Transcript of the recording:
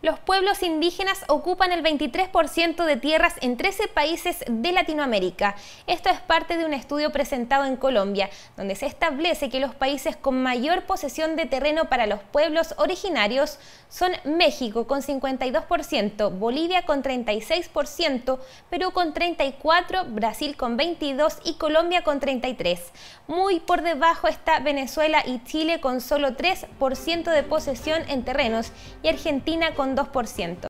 Los pueblos indígenas ocupan el 23% de tierras en 13 países de Latinoamérica. Esto es parte de un estudio presentado en Colombia, donde se establece que los países con mayor posesión de terreno para los pueblos originarios son México con 52%, Bolivia con 36%, Perú con 34%, Brasil con 22% y Colombia con 33%. Muy por debajo está Venezuela y Chile con solo 3% de posesión en terrenos y Argentina con 2%.